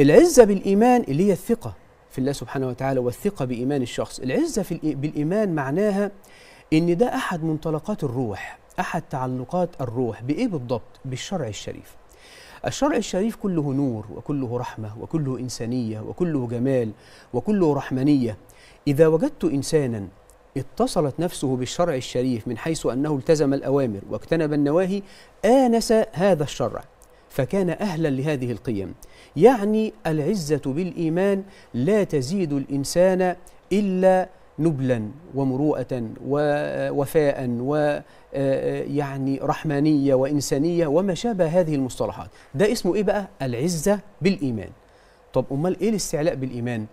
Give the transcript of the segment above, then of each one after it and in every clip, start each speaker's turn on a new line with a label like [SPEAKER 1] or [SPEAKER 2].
[SPEAKER 1] العزة بالإيمان اللي هي الثقة في الله سبحانه وتعالى والثقة بإيمان الشخص العزة في بالإيمان معناها إن ده أحد منطلقات الروح أحد تعلقات الروح بإيه بالضبط؟ بالشرع الشريف الشرع الشريف كله نور وكله رحمة وكله إنسانية وكله جمال وكله رحمانية إذا وجدت إنسانا اتصلت نفسه بالشرع الشريف من حيث أنه التزم الأوامر واجتنب النواهي آنس هذا الشرع فكان أهلا لهذه القيم يعني العزة بالإيمان لا تزيد الإنسان إلا نبلا ومروءة ووفاء ويعني آه، آه، رحمانية وإنسانية وما شابه هذه المصطلحات ده اسمه إيه بقى؟ العزة بالإيمان طب أمال إيه الاستعلاء بالإيمان؟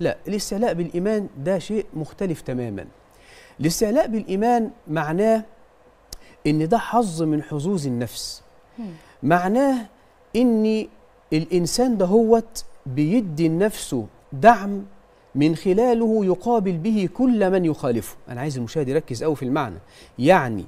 [SPEAKER 1] لا الاستعلاء بالإيمان ده شيء مختلف تماما الاستعلاء بالإيمان معناه إن ده حظ من حظوظ النفس معناه ان الانسان ده هوت بيدي لنفسه دعم من خلاله يقابل به كل من يخالفه انا عايز المشاهد يركز قوي في المعنى يعني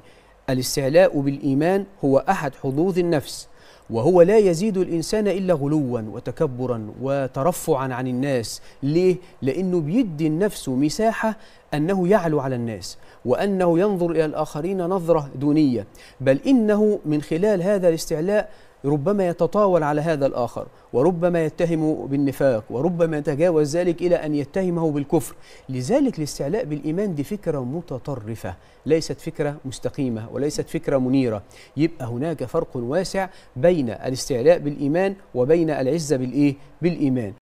[SPEAKER 1] الاستعلاء بالايمان هو احد حظوظ النفس وهو لا يزيد الإنسان إلا غلوا وتكبرا وترفعا عن الناس ليه؟ لأنه بيدي النفس مساحة أنه يعلو على الناس وأنه ينظر إلى الآخرين نظرة دونية بل إنه من خلال هذا الاستعلاء ربما يتطاول على هذا الآخر وربما يتهم بالنفاق وربما يتجاوز ذلك إلى أن يتهمه بالكفر لذلك الاستعلاء بالإيمان دي فكرة متطرفة ليست فكرة مستقيمة وليست فكرة منيرة يبقى هناك فرق واسع بين الاستعلاء بالإيمان وبين العزة بالإيه؟ بالإيمان